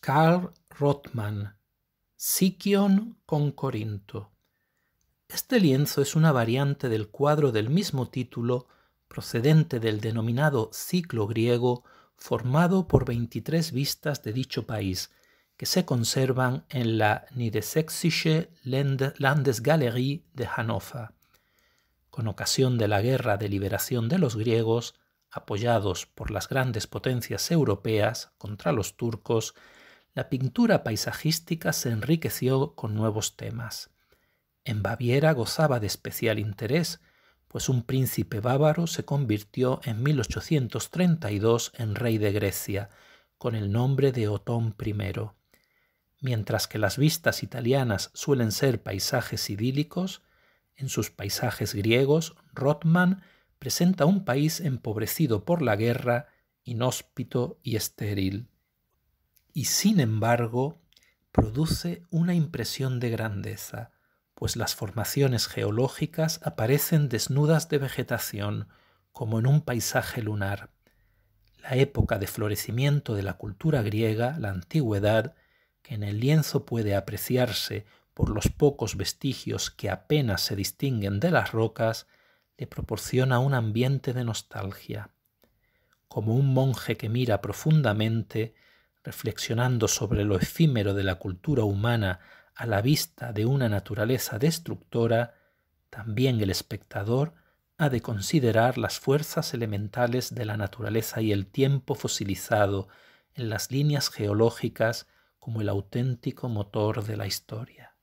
Karl Rothmann, Sikion con Corinto. Este lienzo es una variante del cuadro del mismo título, procedente del denominado ciclo griego, formado por 23 vistas de dicho país, que se conservan en la Niedersächsische Landesgalerie de Hannover. Con ocasión de la Guerra de Liberación de los Griegos, apoyados por las grandes potencias europeas contra los turcos, la pintura paisajística se enriqueció con nuevos temas. En Baviera gozaba de especial interés, pues un príncipe bávaro se convirtió en 1832 en rey de Grecia, con el nombre de Otón I. Mientras que las vistas italianas suelen ser paisajes idílicos, en sus paisajes griegos, Rothman presenta un país empobrecido por la guerra, inhóspito y estéril y sin embargo produce una impresión de grandeza, pues las formaciones geológicas aparecen desnudas de vegetación, como en un paisaje lunar. La época de florecimiento de la cultura griega, la antigüedad, que en el lienzo puede apreciarse por los pocos vestigios que apenas se distinguen de las rocas, le proporciona un ambiente de nostalgia. Como un monje que mira profundamente, reflexionando sobre lo efímero de la cultura humana a la vista de una naturaleza destructora, también el espectador ha de considerar las fuerzas elementales de la naturaleza y el tiempo fosilizado en las líneas geológicas como el auténtico motor de la historia.